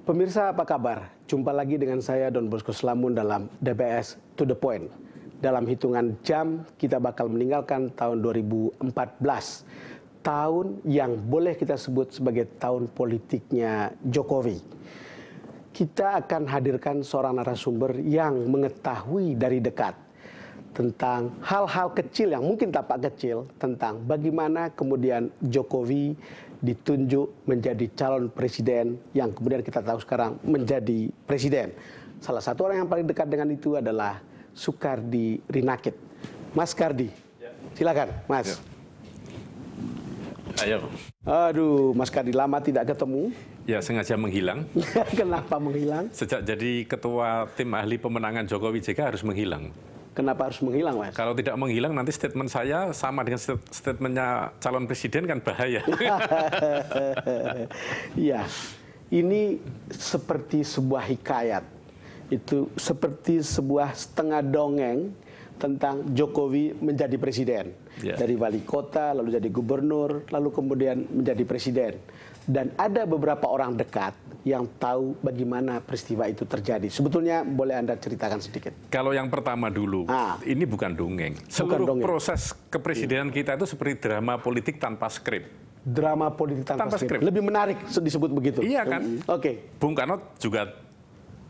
Pemirsa apa kabar? Jumpa lagi dengan saya Don Bosco Slamun dalam DBS To The Point. Dalam hitungan jam kita bakal meninggalkan tahun 2014. Tahun yang boleh kita sebut sebagai tahun politiknya Jokowi. Kita akan hadirkan seorang narasumber yang mengetahui dari dekat tentang hal-hal kecil yang mungkin tampak kecil tentang bagaimana kemudian Jokowi ditunjuk menjadi calon presiden yang kemudian kita tahu sekarang menjadi presiden. Salah satu orang yang paling dekat dengan itu adalah Sukardi Rinakit. Mas Kardi, silakan, Mas. Ya. Ayo. Aduh, Mas Kardi lama tidak ketemu. Ya, sengaja menghilang. Kenapa menghilang? Sejak jadi ketua tim ahli pemenangan Jokowi JK harus menghilang kenapa harus menghilang, Mas? Kalau tidak menghilang, nanti statement saya sama dengan statementnya calon presiden kan bahaya. Iya, ini seperti sebuah hikayat, itu seperti sebuah setengah dongeng tentang Jokowi menjadi presiden yeah. dari wali kota, lalu jadi gubernur, lalu kemudian menjadi presiden. Dan ada beberapa orang dekat yang tahu bagaimana peristiwa itu terjadi. Sebetulnya boleh Anda ceritakan sedikit. Kalau yang pertama dulu, ah. ini bukan dongeng. Seluruh bukan dongeng. proses kepresidenan iya. kita itu seperti drama politik tanpa skrip. Drama politik tanpa, tanpa skrip. skrip. Lebih menarik disebut begitu. Iya kan? Hmm. Oke. Okay. Bung Karno juga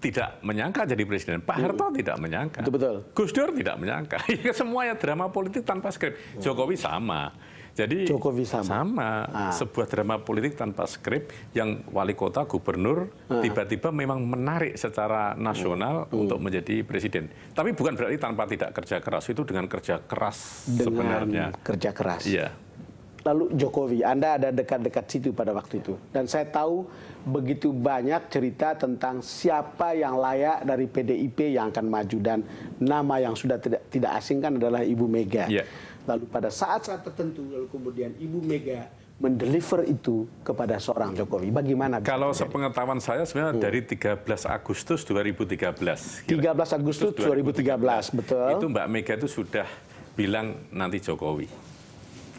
tidak menyangka jadi presiden. Pak Harto hmm. tidak menyangka. Betul, Gus Dur tidak menyangka. Iya, semuanya drama politik tanpa skrip. Hmm. Jokowi sama. Jadi Jokowi sama. sama. Ah. Sebuah drama politik tanpa skrip yang wali kota, gubernur ah. tiba-tiba ah. memang menarik secara nasional hmm. untuk menjadi presiden. Tapi bukan berarti tanpa tidak kerja keras itu dengan kerja keras dengan sebenarnya. Kerja keras. Iya lalu Jokowi. Anda ada dekat-dekat situ pada waktu itu. Dan saya tahu begitu banyak cerita tentang siapa yang layak dari PDIP yang akan maju dan nama yang sudah tidak tidak asing kan adalah Ibu Mega. Yeah. Lalu pada saat-saat tertentu lalu kemudian Ibu Mega mendeliver itu kepada seorang Jokowi. Bagaimana? Kalau sepengetahuan saya sebenarnya hmm. dari 13 Agustus 2013. Kira. 13 Agustus 2013, 2013, betul. Itu Mbak Mega itu sudah bilang nanti Jokowi.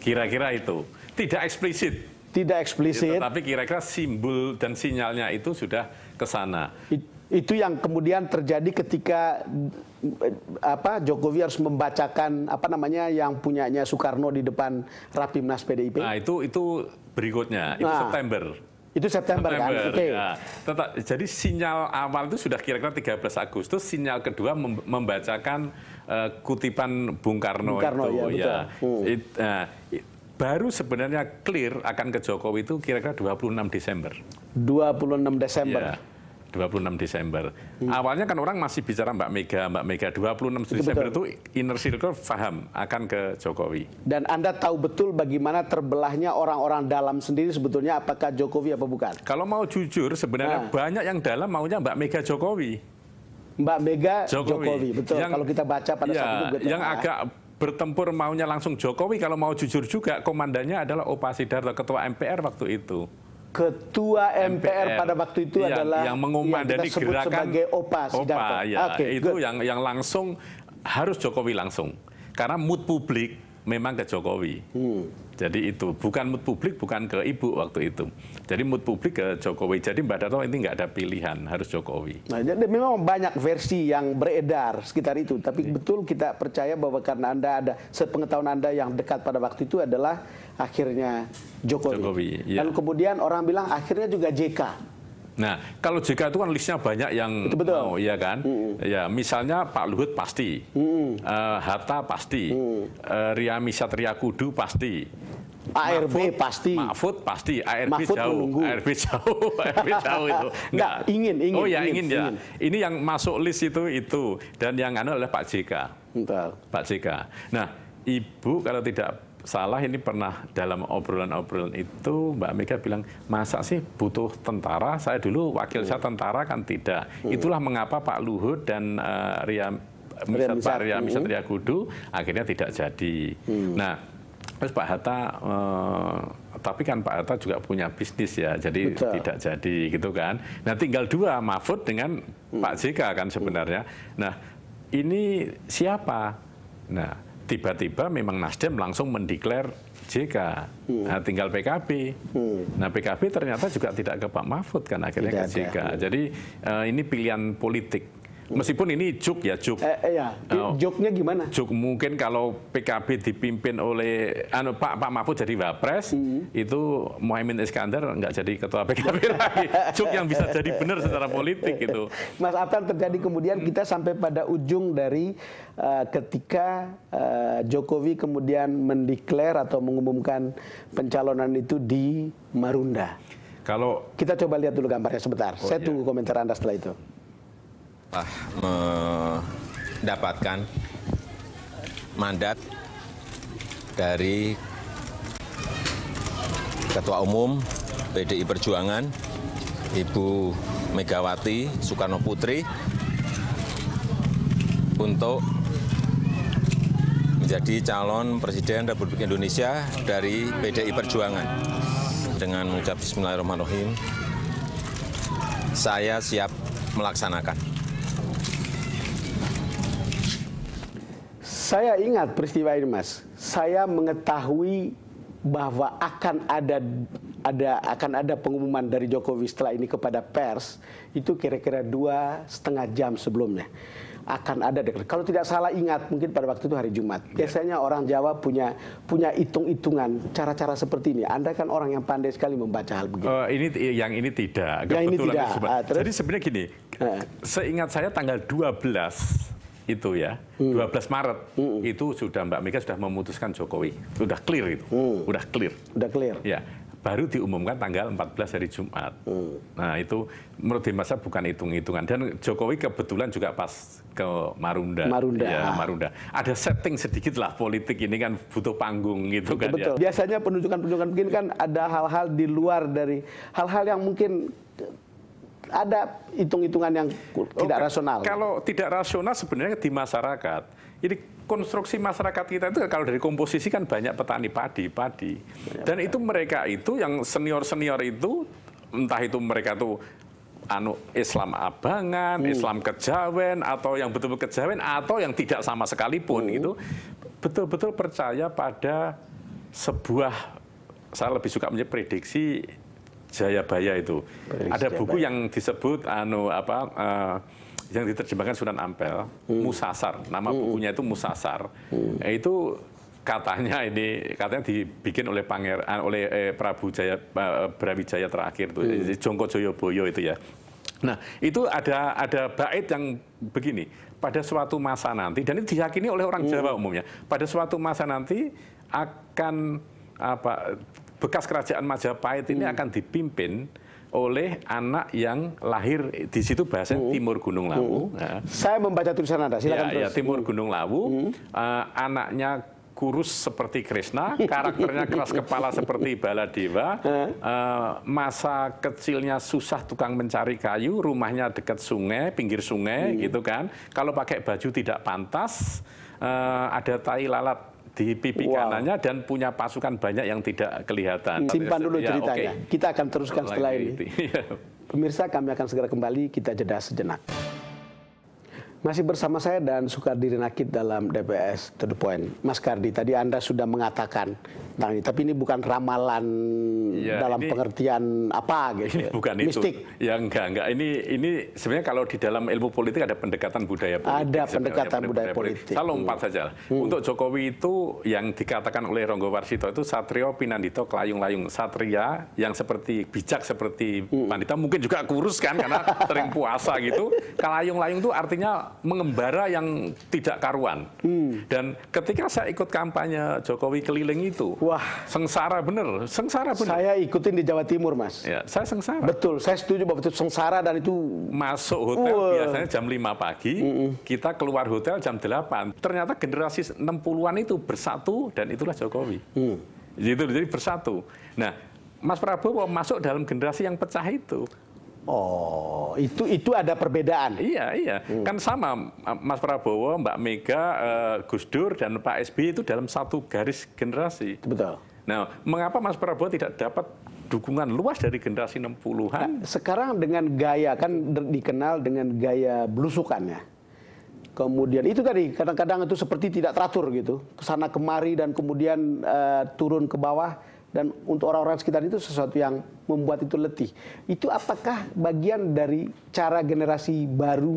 Kira-kira itu. Tidak eksplisit. Tidak eksplisit. Ya, tapi kira-kira simbol dan sinyalnya itu sudah ke sana. It, itu yang kemudian terjadi ketika eh, apa Jokowi harus membacakan apa namanya yang punyanya Soekarno di depan Rapimnas PDIP. Nah, itu itu berikutnya, itu nah, September. Itu September, kan? September kan? Oke. Okay. Ya. Tetap, jadi sinyal awal itu sudah kira-kira 13 Agustus, sinyal kedua membacakan uh, kutipan Bung Karno, Bung Karno itu ya. ya. Hmm. It, uh, it, baru sebenarnya clear akan ke Jokowi itu kira-kira 26 Desember. 26 Desember. Ya. 26 Desember. Hmm. Awalnya kan orang masih bicara Mbak Mega, Mbak Mega 26 itu Desember betul. itu inner circle paham akan ke Jokowi. Dan Anda tahu betul bagaimana terbelahnya orang-orang dalam sendiri sebetulnya apakah Jokowi apa bukan? Kalau mau jujur sebenarnya nah. banyak yang dalam maunya Mbak Mega Jokowi. Mbak Mega Jokowi, Jokowi betul. Yang, kalau kita baca pada ya, saat itu Yang ah. agak bertempur maunya langsung Jokowi kalau mau jujur juga komandannya adalah Opa Sidarto ketua MPR waktu itu ketua MPR, MPR pada waktu itu yang, adalah yang mengumandani yang sebut gerakan sebagai OPA, OPA ya. okay, itu yang yang langsung harus Jokowi langsung karena mood publik memang ke Jokowi. Hmm. Jadi itu bukan mood publik, bukan ke ibu waktu itu. Jadi mood publik ke Jokowi. Jadi Mbak Darto ini nggak ada pilihan, harus Jokowi. Nah, jadi memang banyak versi yang beredar sekitar itu. Tapi yeah. betul kita percaya bahwa karena anda ada sepengetahuan anda yang dekat pada waktu itu adalah akhirnya Jokowi. Jokowi yeah. Lalu kemudian orang bilang akhirnya juga JK. Nah, kalau JK itu kan listnya banyak yang Betul -betul. mau, ya kan? Mm -mm. Ya, misalnya Pak Luhut pasti, mm -mm. Uh, eh, Hatta pasti, mm -mm. Uh, Ria Misatria Kudu pasti, ARB Mahfud, pasti. Mahfud pasti. ARB Mahfud jauh. Menunggu. ARB jauh. ARB jauh itu. Enggak, ingin, ingin. Oh ya, ingin, ingin ya. Ini yang masuk list itu itu dan yang anu oleh Pak JK. Entah. Pak JK. Nah, Ibu kalau tidak salah ini pernah dalam obrolan-obrolan itu Mbak Mega bilang masa sih butuh tentara saya dulu wakil saya iya. tentara kan tidak iya. itulah mengapa Pak Luhut dan uh, Ria Misat Pak Ria Misat Ria Kudu akhirnya tidak jadi hmm. nah terus Pak Hatta uh, tapi kan Pak Hatta juga punya bisnis ya, jadi Betul. tidak jadi gitu kan. Nah tinggal dua Mahfud dengan hmm. Pak JK kan sebenarnya. Hmm. Nah ini siapa? Nah tiba-tiba memang Nasdem langsung mendeklar JK, hmm. nah, tinggal PKB. Hmm. Nah PKB ternyata juga tidak ke Pak Mahfud kan akhirnya tidak ke JK. Ada. Jadi uh, ini pilihan politik Meskipun ini juk ya juk. Eh, eh iya. Oh. Juknya gimana? Juk mungkin kalau PKB dipimpin oleh anu Pak Pak Mahfud jadi wapres, hmm. itu Mohaimin Iskandar nggak jadi ketua PKB lagi. Juk yang bisa jadi benar secara politik itu. Mas Abdul terjadi kemudian hmm. kita sampai pada ujung dari uh, ketika uh, Jokowi kemudian mendeklar atau mengumumkan pencalonan itu di Marunda. Kalau kita coba lihat dulu gambarnya sebentar. Oh, Saya iya. tunggu komentar Anda setelah itu telah mendapatkan mandat dari Ketua Umum PDI Perjuangan, Ibu Megawati Soekarno Putri, untuk menjadi calon Presiden Republik Indonesia dari PDI Perjuangan. Dengan mengucap Bismillahirrahmanirrahim, saya siap melaksanakan. Saya ingat peristiwa ini, Mas. Saya mengetahui bahwa akan ada ada akan ada pengumuman dari Jokowi setelah ini kepada pers itu kira-kira dua setengah jam sebelumnya akan ada deklarasi. Kalau tidak salah ingat mungkin pada waktu itu hari Jumat. Ya. Biasanya orang Jawa punya punya hitung-hitungan cara-cara seperti ini. Anda kan orang yang pandai sekali membaca hal begitu. Uh, ini yang ini tidak. Yang ini tidak. Uh, Jadi sebenarnya gini. Uh. Seingat saya tanggal 12 itu ya, hmm. 12 Maret hmm. itu sudah Mbak Mega sudah memutuskan Jokowi. Sudah clear itu. Hmm. Udah clear. sudah clear. Ya. Baru diumumkan tanggal 14 hari Jumat. Hmm. Nah, itu menurut masa bukan hitung-hitungan dan Jokowi kebetulan juga pas ke Marunda. Marunda. Ya, Marunda. Ada setting sedikit lah politik ini kan butuh panggung gitu kan, ya. betul, kan betul. ya. Biasanya penunjukan-penunjukan mungkin kan ada hal-hal di luar dari hal-hal yang mungkin ada hitung-hitungan yang tidak oh, rasional. Kalau tidak rasional sebenarnya di masyarakat. Jadi konstruksi masyarakat kita itu kalau dari komposisi kan banyak petani padi, padi. Iya, Dan iya. itu mereka itu yang senior-senior itu entah itu mereka tuh anu Islam abangan, hmm. Islam kejawen atau yang betul-betul kejawen atau yang tidak sama sekalipun hmm. itu betul-betul percaya pada sebuah saya lebih suka menyebut prediksi Jayabaya itu. Baris Ada Jayabaya. buku yang disebut anu apa uh, yang diterjemahkan Sunan Ampel, hmm. Musasar. Nama hmm. bukunya itu Musasar. Hmm. Eh, itu katanya ini katanya dibikin oleh pangeran eh, oleh eh, Prabu Jaya eh, Brawijaya terakhir itu hmm. Jongko Joyoboyo itu ya. Nah, itu ada ada bait yang begini, pada suatu masa nanti dan ini diyakini oleh orang hmm. Jawa umumnya. Pada suatu masa nanti akan apa bekas kerajaan Majapahit ini hmm. akan dipimpin oleh anak yang lahir di situ bahasa uh. Timur Gunung Lawu. Uh. Ya. Saya membaca tulisan Anda, silakan ya, ya terus. Ya, Timur uh. Gunung Lawu, uh. uh, anaknya kurus seperti Krishna, karakternya keras kepala seperti Baladewa, uh. uh, masa kecilnya susah tukang mencari kayu, rumahnya dekat sungai, pinggir sungai hmm. gitu kan. Kalau pakai baju tidak pantas, uh, ada tai lalat di pipi wow. kanannya dan punya pasukan banyak yang tidak kelihatan. Simpan dulu ya, ceritanya. Okay. Kita akan teruskan setelah ini. Iya. Pemirsa, kami akan segera kembali. Kita jeda sejenak. Masih bersama saya dan Sukardi Nakit dalam DPS to the point. Mas Kardi, tadi Anda sudah mengatakan tentang ini, tapi ini bukan ramalan ya, dalam ini, pengertian apa gitu. Ini ya? bukan Mistik. itu. Ya enggak, enggak. Ini ini sebenarnya kalau di dalam ilmu politik ada pendekatan budaya politik. Ada pendekatan budaya, budaya politik. politik. Saya hmm. lompat hmm. saja. Untuk Jokowi itu yang dikatakan oleh Ronggo Warsito itu satrio pinandito kelayung-layung. Satria yang seperti bijak seperti hmm. Pandita mungkin juga kurus kan karena sering puasa gitu. Kelayung-layung itu artinya mengembara yang tidak karuan. Hmm. Dan ketika saya ikut kampanye Jokowi keliling itu, wah, sengsara bener, sengsara bener. Saya ikutin di Jawa Timur, Mas. Ya, saya sengsara. Betul, saya setuju bahwa itu sengsara dan itu masuk hotel uh. biasanya jam 5 pagi, kita keluar hotel jam 8. Ternyata generasi 60-an itu bersatu dan itulah Jokowi. Hmm. Jadi, jadi bersatu. Nah, Mas Prabowo masuk dalam generasi yang pecah itu. Oh, itu itu ada perbedaan. Iya, iya. Hmm. Kan sama Mas Prabowo, Mbak Mega, eh, Gus Dur dan Pak SBY itu dalam satu garis generasi. Betul. Nah, mengapa Mas Prabowo tidak dapat dukungan luas dari generasi 60-an? Nah, sekarang dengan gaya kan dikenal dengan gaya belusukannya. Kemudian itu tadi kadang-kadang itu seperti tidak teratur gitu, kesana kemari dan kemudian uh, turun ke bawah dan untuk orang-orang sekitar itu sesuatu yang membuat itu letih. Itu apakah bagian dari cara generasi baru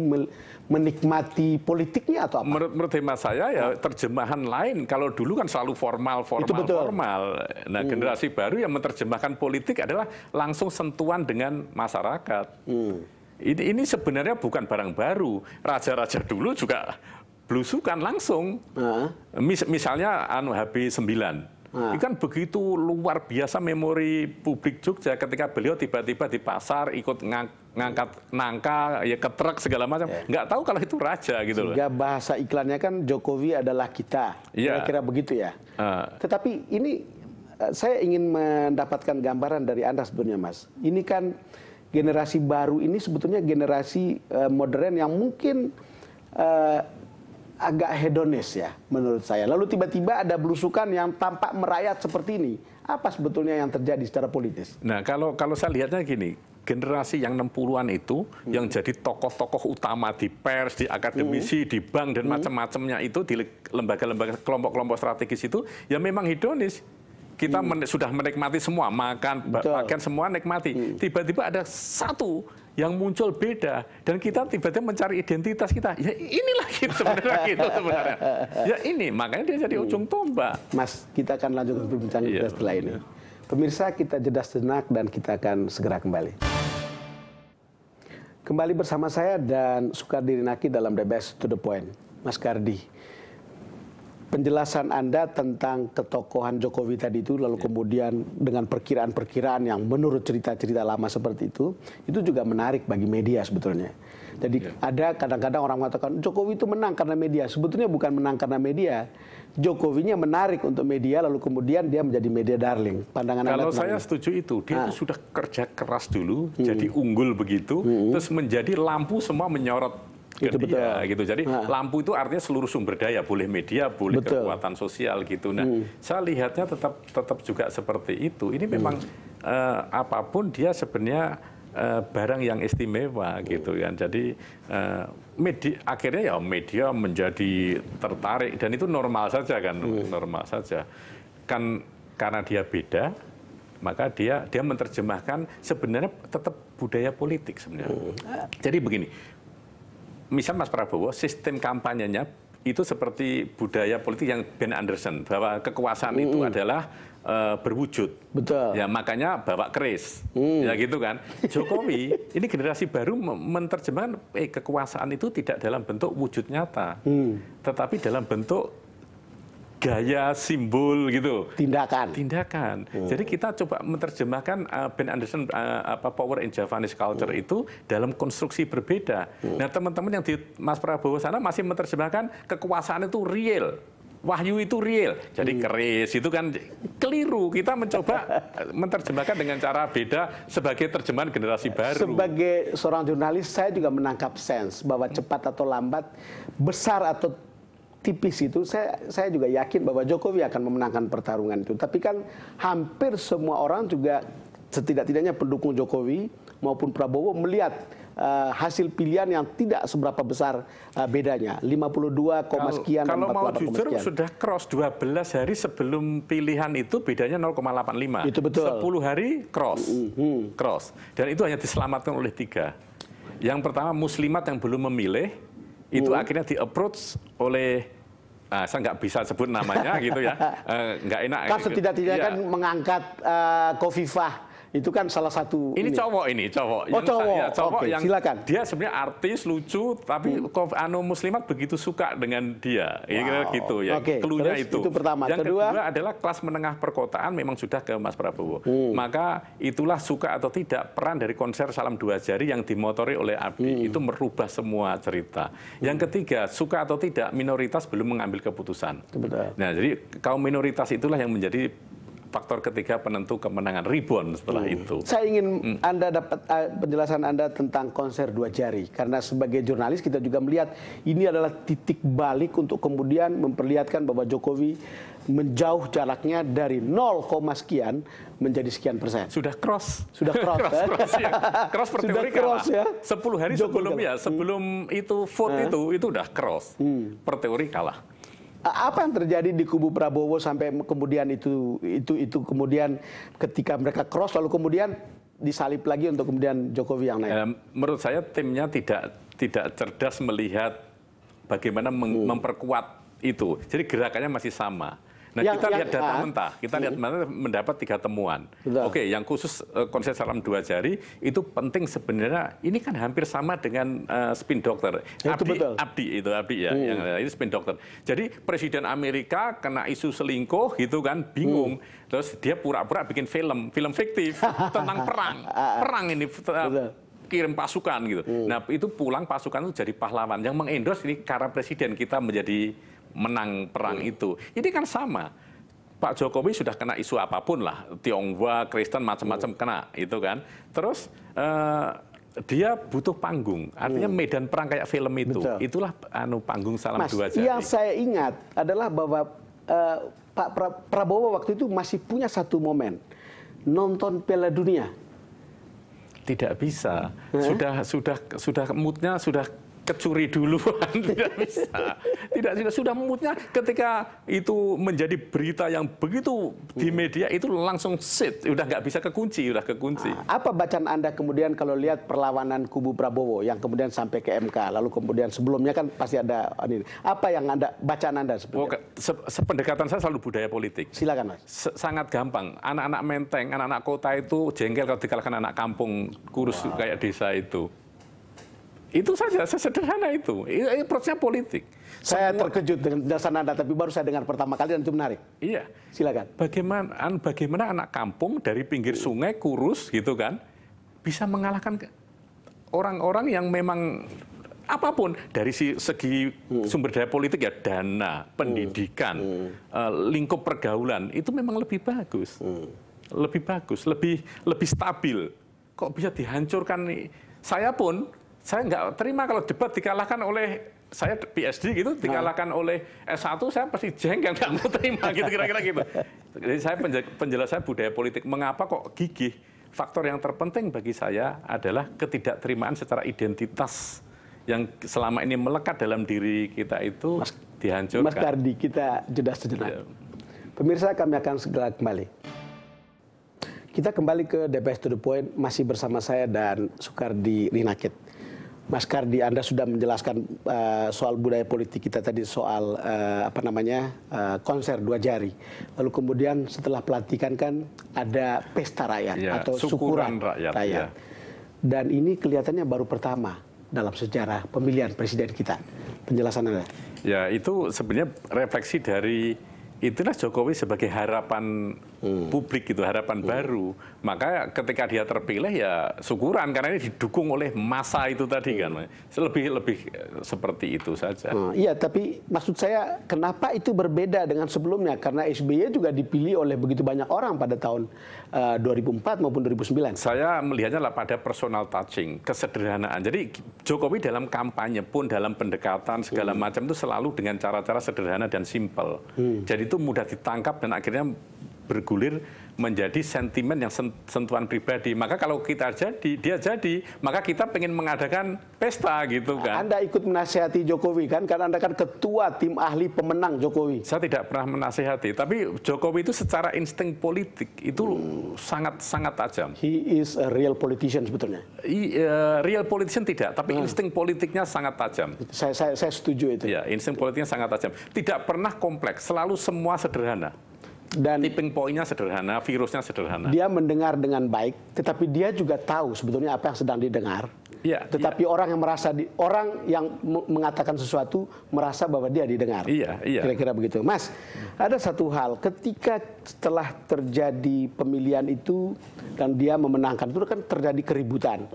menikmati politiknya atau apa? Menurut, menurut hemat saya ya terjemahan lain. Kalau dulu kan selalu formal, formal, itu betul. formal. Nah hmm. generasi baru yang menerjemahkan politik adalah langsung sentuhan dengan masyarakat. Hmm. Ini, ini sebenarnya bukan barang baru. Raja-raja dulu juga belusukan langsung. Hmm. Mis, misalnya anu HB 9 Nah. Ini kan begitu luar biasa memori publik Jogja ketika beliau tiba-tiba di pasar ikut ngang, ngangkat nangka, ya ke segala macam. Yeah. tahu kalau itu raja gitu loh. Sehingga bahasa iklannya kan Jokowi adalah kita. Iya. Kira-kira yeah. begitu ya. Uh. Tetapi ini eh, saya ingin mendapatkan gambaran dari Anda sebetulnya Mas. Ini kan generasi baru ini sebetulnya generasi eh, modern yang mungkin eh, agak hedonis ya menurut saya. Lalu tiba-tiba ada belusukan yang tampak merayat seperti ini. Apa sebetulnya yang terjadi secara politis? Nah, kalau kalau saya lihatnya gini, generasi yang 60-an itu hmm. yang jadi tokoh-tokoh utama di pers, di akademisi, hmm. di bank dan hmm. macam-macamnya itu di lembaga-lembaga kelompok-kelompok strategis itu ya memang hedonis kita hmm. men sudah menikmati semua makan Betul. makan semua nikmati hmm. tiba-tiba hmm. Tiba -tiba ada satu yang muncul beda dan kita tiba-tiba mencari identitas kita ya inilah gitu sebenarnya gitu sebenarnya ya ini makanya dia jadi ujung tombak Mas kita akan lanjutkan perbincangan kita setelah ini pemirsa kita jeda sejenak dan kita akan segera kembali kembali bersama saya dan Sukardi Rinaki dalam The Best to the Point Mas Kardi penjelasan Anda tentang ketokohan Jokowi tadi itu, lalu ya. kemudian dengan perkiraan-perkiraan yang menurut cerita-cerita lama seperti itu, itu juga menarik bagi media sebetulnya. Jadi yeah. ada kadang-kadang orang mengatakan Jokowi itu menang karena media. Sebetulnya bukan menang karena media. Jokowinya menarik untuk media, lalu kemudian dia menjadi media darling. Pandangan Kalau anda saya setuju itu, dia ah. itu sudah kerja keras dulu, hmm. jadi unggul begitu, hmm. terus menjadi lampu semua menyorot itu betul. Dia, gitu. Jadi nah. lampu itu artinya seluruh sumber daya, boleh media, boleh betul. kekuatan sosial gitu. Nah, hmm. saya lihatnya tetap tetap juga seperti itu. Ini hmm. memang hmm. eh, apapun dia sebenarnya eh, barang yang istimewa hmm. gitu kan. Jadi eh, media akhirnya ya media menjadi tertarik dan itu normal saja kan, hmm. normal saja. Kan karena dia beda, maka dia dia menerjemahkan sebenarnya tetap budaya politik sebenarnya. Hmm. Jadi begini, misal Mas Prabowo sistem kampanyenya itu seperti budaya politik yang Ben Anderson bahwa kekuasaan mm -hmm. itu adalah eh, berwujud. Betul. Ya makanya bawa keris. Mm. Ya gitu kan. Jokowi ini generasi baru menerjemahkan eh kekuasaan itu tidak dalam bentuk wujud nyata. Mm. Tetapi dalam bentuk gaya, simbol gitu. Tindakan. Tindakan. Hmm. Jadi kita coba menerjemahkan uh, Ben Anderson uh, apa Power in Javanese Culture hmm. itu dalam konstruksi berbeda. Hmm. Nah, teman-teman yang di Mas Prabowo sana masih menerjemahkan kekuasaan itu real. Wahyu itu real, jadi hmm. keris itu kan keliru. Kita mencoba menerjemahkan dengan cara beda sebagai terjemahan generasi baru. Sebagai seorang jurnalis, saya juga menangkap sense bahwa cepat atau lambat, besar atau tipis itu saya saya juga yakin bahwa Jokowi akan memenangkan pertarungan itu. Tapi kan hampir semua orang juga setidak-tidaknya pendukung Jokowi maupun Prabowo melihat uh, hasil pilihan yang tidak seberapa besar uh, bedanya 52, kalau, sekian kalau mau jujur sekian. sudah cross 12 hari sebelum pilihan itu bedanya 0,85 itu betul 10 hari cross mm -hmm. cross dan itu hanya diselamatkan oleh tiga yang pertama muslimat yang belum memilih itu mm. akhirnya di approach oleh uh, saya nggak bisa sebut namanya gitu ya, eh, nggak enak. Kan gitu. setidak-tidaknya iya. kan mengangkat uh, Kofifah itu kan salah satu Ini, ini. cowok ini, cowok. Oh, yang, cowok. Ya, cowok okay, yang silakan. Dia sebenarnya artis, lucu, tapi hmm. anu muslimat begitu suka dengan dia. Ya, wow. Ya kira gitu ya. Okay. Keluarnya itu. itu pertama. Yang kedua, kedua adalah kelas menengah perkotaan memang sudah ke Mas Prabowo. Hmm. Maka itulah suka atau tidak peran dari konser Salam Dua Jari yang dimotori oleh Abi hmm. itu merubah semua cerita. Hmm. Yang ketiga, suka atau tidak minoritas belum mengambil keputusan. Nah, jadi kaum minoritas itulah yang menjadi faktor ketiga penentu kemenangan ribuan setelah hmm. itu. Saya ingin hmm. Anda dapat eh, penjelasan Anda tentang konser dua jari karena sebagai jurnalis kita juga melihat ini adalah titik balik untuk kemudian memperlihatkan bahwa Jokowi menjauh jaraknya dari 0, sekian menjadi sekian persen. Sudah cross, sudah cross, cross, eh? cross ya. Cross per sudah teori cross, kalah. Ya? 10 hari Jokowi sebelum kalah. ya, sebelum hmm. itu vote hmm. itu itu udah cross. Hmm. Per teori kalah apa yang terjadi di kubu Prabowo sampai kemudian itu itu itu kemudian ketika mereka cross lalu kemudian disalip lagi untuk kemudian Jokowi yang naik. Eh, menurut saya timnya tidak tidak cerdas melihat bagaimana hmm. memperkuat itu. Jadi gerakannya masih sama. Nah yang, kita yang, lihat data ah, mentah, kita lihat hmm. mana mendapat tiga temuan. Betul. Oke, yang khusus uh, konsep salam dua jari itu penting sebenarnya. Ini kan hampir sama dengan uh, spin dokter. Itu Abdi, betul. Abdi itu Abdi ya, hmm. yang eh, ini spin dokter. Jadi presiden Amerika kena isu selingkuh gitu kan, bingung. Hmm. Terus dia pura-pura bikin film, film fiktif tentang perang, ah, ah. perang ini. Betul kirim pasukan gitu. Hmm. Nah itu pulang pasukan itu jadi pahlawan. Yang mengendorse ini karena presiden kita menjadi menang perang hmm. itu. Ini kan sama. Pak Jokowi sudah kena isu apapun lah, Tionghoa, Kristen macam-macam hmm. kena itu kan. Terus uh, dia butuh panggung, artinya hmm. medan perang kayak film itu. Betul. Itulah anu panggung salam Mas, dua jari. Yang saya ingat adalah bahwa uh, Pak pra Prabowo waktu itu masih punya satu momen nonton Piala Dunia. Tidak bisa, hmm. sudah sudah sudah moodnya sudah kecuri duluan tidak bisa tidak sudah sudah moodnya ketika itu menjadi berita yang begitu di hmm. media itu langsung sit udah nggak bisa kekunci udah kekunci apa bacaan anda kemudian kalau lihat perlawanan kubu Prabowo yang kemudian sampai ke MK lalu kemudian sebelumnya kan pasti ada ini apa yang anda bacaan anda sebenarnya? Oh, se sependekatan saya selalu budaya politik silakan mas se sangat gampang anak-anak menteng anak-anak kota itu jengkel kalau dikalahkan anak kampung kurus wow. kayak desa itu itu saja, sesederhana itu. Ini prosesnya politik. Saya Semua. terkejut dengan dasar Anda, tapi baru saya dengar pertama kali dan itu menarik. Iya. Silakan. Bagaimana, bagaimana anak kampung dari pinggir sungai kurus gitu kan bisa mengalahkan orang-orang yang memang apapun dari segi hmm. sumber daya politik ya dana, hmm. pendidikan, hmm. Eh, lingkup pergaulan itu memang lebih bagus, lebih bagus, lebih lebih stabil. Kok bisa dihancurkan nih? Saya pun saya nggak terima kalau debat dikalahkan oleh saya PSD gitu dikalahkan nah. oleh S1 saya pasti jengkel nggak mau terima gitu kira-kira gitu. Jadi saya penjelasan budaya politik mengapa kok gigih. Faktor yang terpenting bagi saya adalah ketidakterimaan secara identitas yang selama ini melekat dalam diri kita itu Mas, dihancurkan. Mas Kardi, kita jeda sejenak. Ya. Pemirsa kami akan segera kembali. Kita kembali ke DPS to the point masih bersama saya dan Sukardi Rinakit. Mas Kardi, Anda sudah menjelaskan uh, soal budaya politik kita tadi soal uh, apa namanya uh, konser dua jari. Lalu kemudian setelah pelantikan kan ada pesta rakyat ya, atau syukuran, syukuran rakyat. rakyat. Ya. Dan ini kelihatannya baru pertama dalam sejarah pemilihan presiden kita. Penjelasan Anda. Ya itu sebenarnya refleksi dari itulah Jokowi sebagai harapan hmm. publik gitu harapan hmm. baru maka ketika dia terpilih ya syukuran karena ini didukung oleh masa itu tadi hmm. kan lebih lebih eh, seperti itu saja hmm, iya tapi maksud saya kenapa itu berbeda dengan sebelumnya karena SBY juga dipilih oleh begitu banyak orang pada tahun uh, eh, 2004 maupun 2009 saya melihatnya lah pada personal touching kesederhanaan jadi Jokowi dalam kampanye pun dalam pendekatan segala hmm. macam itu selalu dengan cara-cara sederhana dan simpel hmm. jadi itu mudah ditangkap dan akhirnya bergulir menjadi sentimen yang sentuhan pribadi. Maka kalau kita jadi, dia jadi, maka kita pengen mengadakan pesta gitu kan. Anda ikut menasehati Jokowi kan, karena Anda kan ketua tim ahli pemenang Jokowi. Saya tidak pernah menasehati tapi Jokowi itu secara insting politik itu sangat-sangat hmm. tajam. He is a real politician sebetulnya. I, uh, real politician tidak, tapi hmm. insting politiknya sangat tajam. Saya, saya, saya setuju itu. Ya, insting politiknya sangat tajam. Tidak pernah kompleks, selalu semua sederhana dan tipping pointnya sederhana, virusnya sederhana. Dia mendengar dengan baik, tetapi dia juga tahu sebetulnya apa yang sedang didengar. Ya, tetapi ya. orang yang merasa di, orang yang mengatakan sesuatu merasa bahwa dia didengar. Iya, iya. Kira-kira begitu. Mas, ada satu hal ketika setelah terjadi pemilihan itu dan dia memenangkan itu kan terjadi keributan.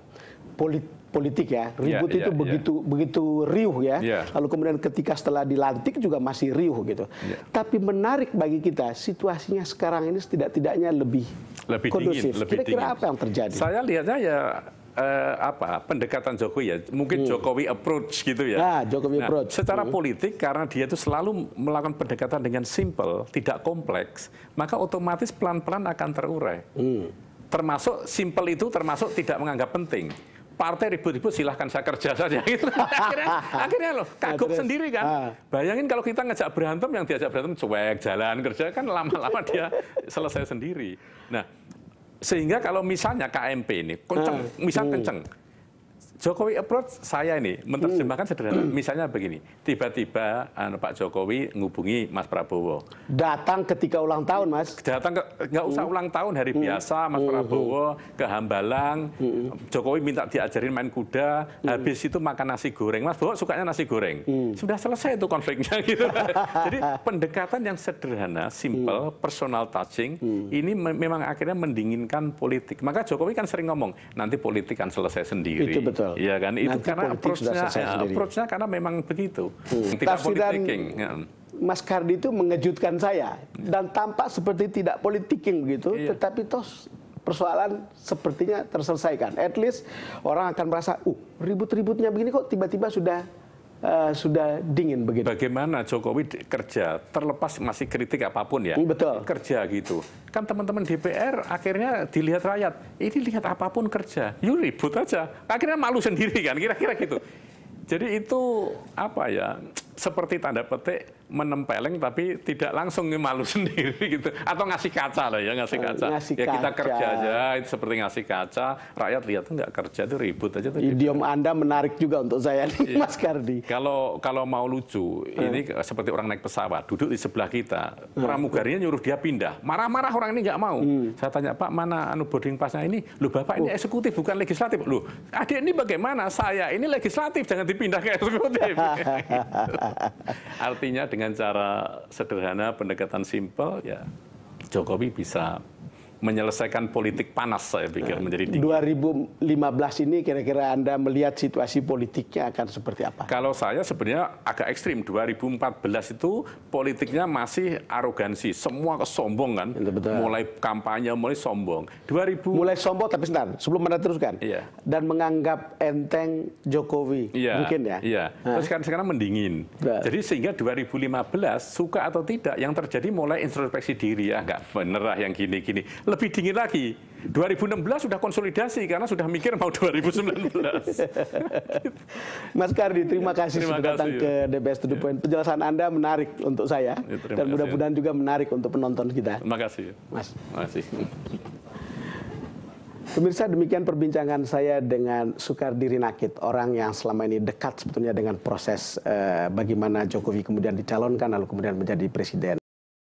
politik politik ya, ya ribut yeah, itu ya. begitu begitu riuh ya yeah. lalu kemudian ketika setelah dilantik juga masih riuh gitu yeah. tapi menarik bagi kita situasinya sekarang ini setidak tidaknya lebih lebih kondusif kira-kira apa yang terjadi saya lihatnya ya eh, apa pendekatan Jokowi ya mungkin hmm. Jokowi approach gitu ya. Nah, Jokowi nah, approach. Secara hmm. politik karena dia itu selalu melakukan pendekatan dengan simple, tidak kompleks, maka otomatis pelan-pelan akan terurai. Hmm. Termasuk simple itu termasuk tidak menganggap penting partai ribut-ribut silahkan saya kerja saja gitu. akhirnya akhirnya loh kagum sendiri kan. Ah. Bayangin kalau kita ngajak berantem yang diajak berantem cuek jalan kerja kan lama-lama dia selesai sendiri. Nah, sehingga kalau misalnya KMP ini kenceng, ah. misal hmm. kenceng Jokowi approach saya ini menerjemahkan hmm. sederhana. Hmm. Misalnya begini, tiba-tiba uh, Pak Jokowi ngubungi Mas Prabowo. Datang ketika ulang tahun, Mas. Datang nggak usah hmm. ulang tahun hari biasa, Mas Prabowo ke Hambalang. Jokowi minta diajarin main kuda. Habis itu makan nasi goreng, Mas Bawa sukanya nasi goreng. Sudah selesai itu konfliknya gitu. Jadi pendekatan yang sederhana, simple, personal touching ini memang akhirnya mendinginkan politik. Maka Jokowi kan sering ngomong nanti politik akan selesai sendiri. Itu betul betul. Iya kan itu karena approach-nya, ya, approach karena memang begitu. Hmm. Tidak Tafsiran ya. Mas Kardi itu mengejutkan saya iya. dan tampak seperti tidak politiking begitu, iya. tetapi toh persoalan sepertinya terselesaikan. At least orang akan merasa, uh ribut-ributnya begini kok tiba-tiba sudah uh, sudah dingin begitu. Bagaimana Jokowi kerja terlepas masih kritik apapun ya? Mm, betul. Kerja gitu. Kan teman-teman DPR akhirnya dilihat rakyat, ini lihat apapun kerja. Yuk ribut aja. Akhirnya malu sendiri kan kira-kira gitu. Jadi itu apa ya? Seperti tanda petik menempeleng tapi tidak langsung malu sendiri gitu atau ngasih kaca loh ya ngasih eh, kaca ngasih ya kaca. kita kerja aja itu seperti ngasih kaca rakyat lihat tuh nggak kerja tuh ribut aja tuh idiom ribut. anda menarik juga untuk saya nih iya. Mas Kardi kalau kalau mau lucu hmm. ini seperti orang naik pesawat duduk di sebelah kita eh. pramugarinya nyuruh dia pindah marah-marah orang ini nggak mau hmm. saya tanya Pak mana anu boarding passnya ini lu bapak ini oh. eksekutif bukan legislatif lu adik ini bagaimana saya ini legislatif jangan dipindah ke eksekutif artinya dengan cara sederhana pendekatan simpel ya Jokowi bisa menyelesaikan politik panas saya pikir eh, menjadi tinggi. 2015 ini kira-kira Anda melihat situasi politiknya akan seperti apa? Kalau saya sebenarnya agak ekstrim. 2014 itu politiknya masih arogansi. Semua kesombong kan. Iya, betul, Mulai kampanye, mulai sombong. 2000... Mulai sombong tapi sebentar. Sebelum Anda teruskan. Iya. Dan menganggap enteng Jokowi. Iya, Mungkin ya? Iya. Terus kan sekarang mendingin. Betul. Iya. Jadi sehingga 2015 suka atau tidak yang terjadi mulai introspeksi diri. ya nggak bener yang gini-gini lebih dingin lagi. 2016 sudah konsolidasi karena sudah mikir mau 2019. Mas Kardi, terima kasih terima sudah kasih, datang ya. ke The Best to the ya. Point. Penjelasan Anda menarik untuk saya ya, dan mudah-mudahan juga menarik untuk penonton kita. Terima kasih. Mas. Terima kasih. Pemirsa demikian perbincangan saya dengan Sukardi Rinakit, orang yang selama ini dekat sebetulnya dengan proses eh, bagaimana Jokowi kemudian dicalonkan lalu kemudian menjadi presiden.